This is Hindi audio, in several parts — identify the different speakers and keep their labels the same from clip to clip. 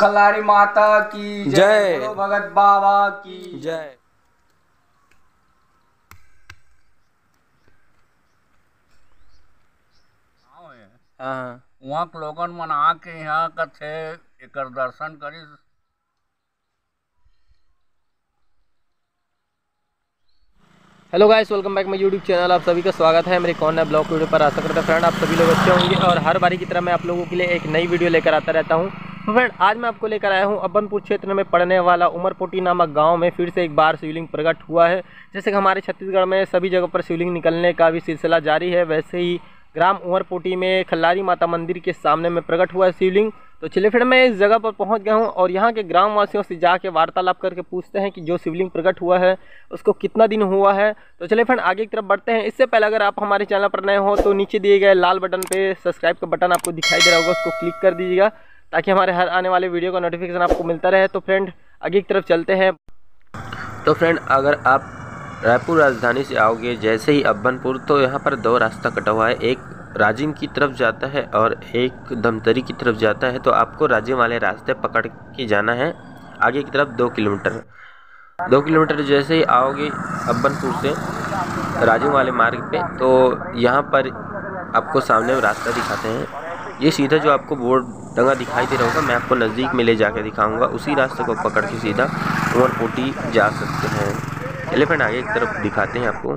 Speaker 1: कलारी माता की जय भगत बाबा की जय हाँ, हाँ। वहाँ लोगन मन आके यहाँ कथे एक दर्शन करी
Speaker 2: hello guys welcome back my YouTube channel आप सभी का स्वागत है मेरे कौन है ब्लॉग वीडियो पर आशा करता फ्रेंड आप सभी लोग अच्छे होंगे और हर बारी की तरह मैं आप लोगों के लिए एक नई वीडियो लेकर आता रहता हूँ फ्रेंड आज मैं आपको लेकर आया हूँ अब्बनपुर क्षेत्र में पड़ने वाला उमरपोटी नामक गांव में फिर से एक बार शिवलिंग प्रकट हुआ है जैसे कि हमारे छत्तीसगढ़ में सभी जगह पर शिवलिंग निकलने का भी सिलसिला जारी है वैसे ही ग्राम उमरपोटी में खल्लारी माता मंदिर के सामने में प्रकट हुआ है शिवलिंग तो चलिए फिर मैं इस जगह पर पहुंच गया हूं और यहाँ के ग्रामवासियों से जाके वार्तालाप करके पूछते हैं कि जो शिवलिंग प्रकट हुआ है उसको कितना दिन हुआ है तो चलिए फ्रेंड आगे की तरफ बढ़ते हैं इससे पहले अगर आप हमारे चैनल पर नए हो तो नीचे दिए गए लाल बटन पर सब्सक्राइब का बटन आपको दिखाई दे रहा होगा उसको क्लिक कर दीजिएगा ताकि हमारे हर आने वाले वीडियो का नोटिफिकेशन आपको मिलता रहे तो फ्रेंड आगे की तरफ चलते हैं तो फ्रेंड अगर आप रायपुर राजधानी से आओगे जैसे ही अब्बनपुर तो यहाँ पर दो रास्ता कटा हुआ है एक राजिम की तरफ जाता है और एक धमतरी की तरफ जाता है तो आपको राजिम वाले रास्ते पकड़ के जाना है आगे की तरफ दो किलोमीटर दो किलोमीटर जैसे ही आओगे अब्बनपुर से राजिम वाले मार्ग पे तो यहाँ पर आपको सामने रास्ता दिखाते हैं ये सीधा जो आपको बोर्ड टंगा दिखाई दे रहा होगा मैं आपको नज़दीक में ले जाकर दिखाऊंगा उसी रास्ते को पकड़ के सीधा उमरकोटी जा सकते हैं एलिफेंट आगे एक तरफ दिखाते हैं आपको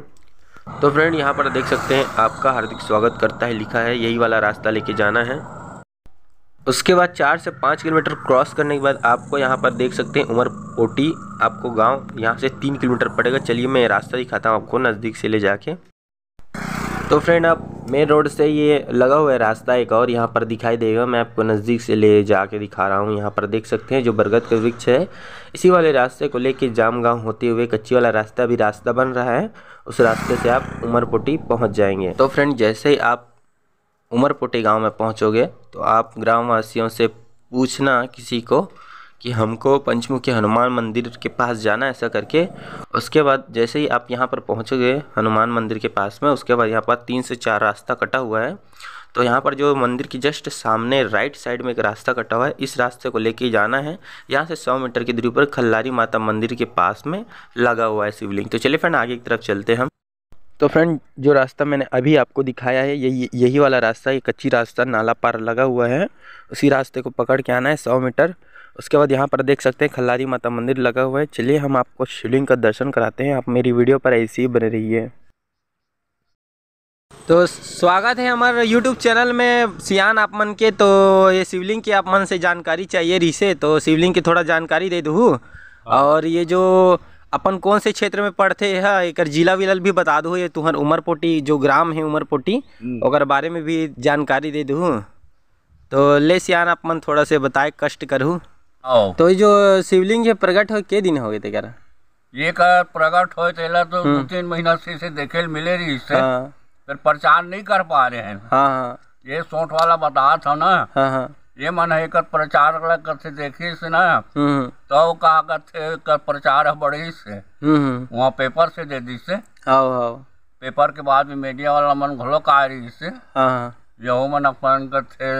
Speaker 2: तो फ्रेंड यहाँ पर देख सकते हैं आपका हार्दिक स्वागत करता है लिखा है यही वाला रास्ता लेके जाना है उसके बाद चार से पाँच किलोमीटर क्रॉस करने के बाद आपको यहाँ पर देख सकते हैं उमर पोटी आपको गांव यहाँ से तीन किलोमीटर पड़ेगा चलिए मैं रास्ता दिखाता हूँ आपको नज़दीक से ले जाके तो फ्रेंड आप मेन रोड से ये लगा हुआ है रास्ता एक और यहाँ पर दिखाई देगा मैं आपको नज़दीक से ले जा के दिखा रहा हूँ यहाँ पर देख सकते हैं जो बरगद का वृक्ष है इसी वाले रास्ते को लेके जाम गाँव होते हुए कच्ची वाला रास्ता भी रास्ता बन रहा है उस रास्ते से आप उमरपोटी पहुँच जाएंगे तो फ्रेंड जैसे ही आप उमरपोटी गाँव में पहुँचोगे तो आप ग्रामवासियों से पूछना किसी को कि हमको पंचमुखी हनुमान मंदिर के पास जाना ऐसा करके उसके बाद जैसे ही आप यहाँ पर पहुँचोगे हनुमान मंदिर के पास में उसके बाद यहाँ पर तीन से चार रास्ता कटा हुआ है तो यहाँ पर जो मंदिर की जस्ट सामने राइट साइड में एक रास्ता कटा हुआ है इस रास्ते को लेके जाना है यहाँ से सौ मीटर की दूरी पर खल्लारी माता मंदिर के पास में लगा हुआ है शिवलिंग तो चलिए फ्रेंड आगे की तरफ चलते हैं हम तो फ्रेंड जो रास्ता मैंने अभी आपको दिखाया है यही यही वाला रास्ता ये कच्ची रास्ता नाला पार लगा हुआ है उसी रास्ते को पकड़ के आना है सौ मीटर उसके बाद यहाँ पर देख सकते हैं खल्लारी माता मंदिर लगा हुआ है चलिए हम आपको शिवलिंग का दर्शन कराते हैं आप मेरी वीडियो पर ऐसे ही बने रहिए तो स्वागत है हमारे यूट्यूब चैनल में सियान मन के तो ये शिवलिंग की मन से जानकारी चाहिए रिसे तो शिवलिंग की थोड़ा जानकारी दे दूँ हाँ। और ये जो अपन कौन से क्षेत्र में पढ़ते है एक जिला विलल भी बता दूँ ये तुहर उमरपोटी जो ग्राम है उमरपोटी और हम्म। बारे में भी जानकारी दे दूँ तो ले सियान मन थोड़ा से बताए कष्ट करूँ तो जो शिवलिंग है प्रगट हो के दिन हो गए थे क्या
Speaker 1: ये का प्रगट हो चला तो, तो हम्म। दो तीन महीना से इसे देखे मिले रही इससे हाँ। पर प्रचार नहीं कर पा रहे हैं हाँ हाँ। ये सोट वाला बता था ना हाँ हाँ। ये मन है कर प्रचार करते देखी से ना हम्म, हम्म। तो कहा करते कर प्रचार है बड़े इससे वहाँ पेपर से दे दी से पेपर के बाद में मीडिया वाला मन घलो का रही इससे हाँ।, हाँ। यहोमन अखबार का थे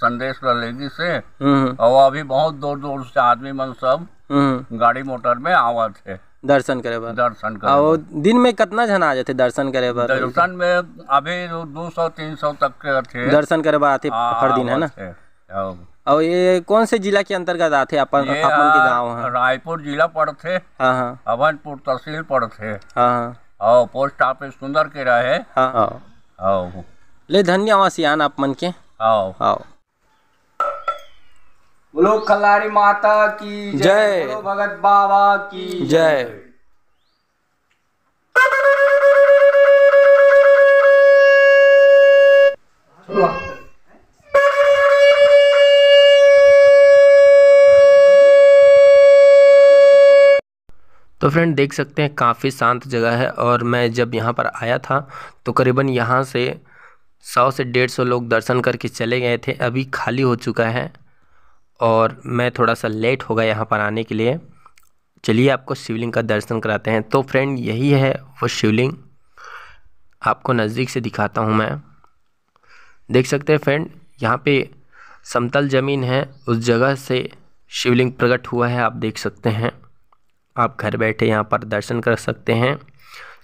Speaker 1: संदेश लेगी से हम्म। और अभी बहुत दूर दूर से आदमी मन सब हम्म। गाड़ी मोटर में आवा थे दर्शन करे बार दर्शन करे बार।
Speaker 2: दिन में कितना जन आ जाते दर्शन करे बार दर्शन
Speaker 1: में अभी दो सौ तीन सौ तक के थे दर्शन करे बार आते हर दिन है ना और ये कौन से जिला के अंतर्गत आते अपन अपन के गांव है रायपुर जिला पड़ते थे हाँ, हाँ। अभनपुर तहसील पड़ते थे हाँ, और पोस्ट ऑफिस सुंदर के रहे हाँ ले धन्यवाद सियान आप मन के आओ आओ बोलो कलारी माता की जय भगत बाबा की जय
Speaker 2: तो फ्रेंड देख सकते हैं काफ़ी शांत जगह है और मैं जब यहाँ पर आया था तो करीबन यहाँ से सौ से डेढ़ सौ लोग दर्शन करके चले गए थे अभी खाली हो चुका है और मैं थोड़ा सा लेट हो गया यहाँ पर आने के लिए चलिए आपको शिवलिंग का दर्शन कराते हैं तो फ्रेंड यही है वो शिवलिंग आपको नज़दीक से दिखाता हूँ मैं देख सकते हैं फ्रेंड यहाँ पे समतल ज़मीन है उस जगह से शिवलिंग प्रकट हुआ है आप देख सकते हैं आप घर बैठे यहाँ पर दर्शन कर सकते हैं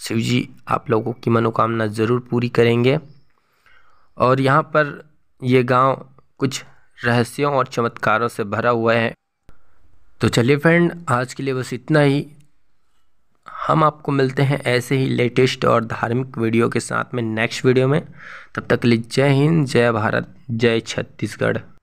Speaker 2: शिव जी आप लोगों की मनोकामना ज़रूर पूरी करेंगे और यहाँ पर ये गांव कुछ रहस्यों और चमत्कारों से भरा हुआ है तो चलिए फ्रेंड आज के लिए बस इतना ही हम आपको मिलते हैं ऐसे ही लेटेस्ट और धार्मिक वीडियो के साथ में नेक्स्ट वीडियो में तब तक के लिए जय हिंद जय भारत जय छत्तीसगढ़